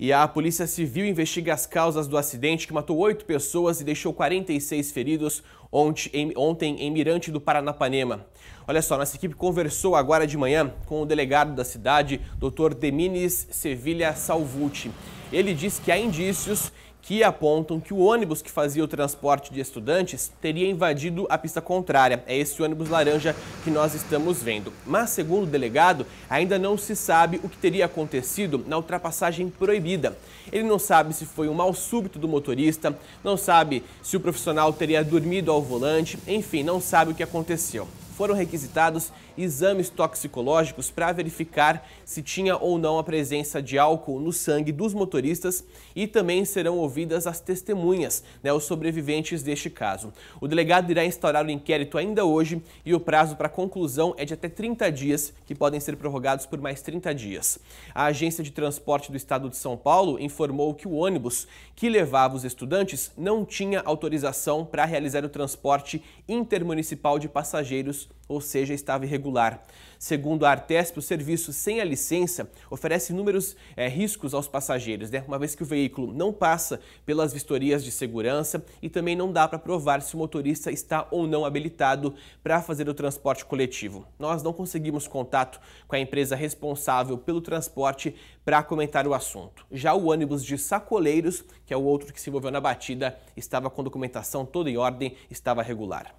E a Polícia Civil investiga as causas do acidente que matou oito pessoas e deixou 46 feridos ontem em Mirante do Paranapanema. Olha só, nossa equipe conversou agora de manhã com o delegado da cidade, Dr. Demines Sevilha Salvucci. Ele diz que há indícios que apontam que o ônibus que fazia o transporte de estudantes teria invadido a pista contrária. É esse ônibus laranja que nós estamos vendo. Mas, segundo o delegado, ainda não se sabe o que teria acontecido na ultrapassagem proibida. Ele não sabe se foi um mal súbito do motorista, não sabe se o profissional teria dormido ao volante, enfim, não sabe o que aconteceu foram requisitados exames toxicológicos para verificar se tinha ou não a presença de álcool no sangue dos motoristas e também serão ouvidas as testemunhas, né, os sobreviventes deste caso. O delegado irá instaurar o inquérito ainda hoje e o prazo para conclusão é de até 30 dias, que podem ser prorrogados por mais 30 dias. A Agência de Transporte do Estado de São Paulo informou que o ônibus que levava os estudantes não tinha autorização para realizar o transporte intermunicipal de passageiros ou seja, estava irregular. Segundo a Artesp, o serviço sem a licença oferece inúmeros é, riscos aos passageiros, né? uma vez que o veículo não passa pelas vistorias de segurança e também não dá para provar se o motorista está ou não habilitado para fazer o transporte coletivo. Nós não conseguimos contato com a empresa responsável pelo transporte para comentar o assunto. Já o ônibus de Sacoleiros, que é o outro que se envolveu na batida, estava com documentação toda em ordem, estava regular.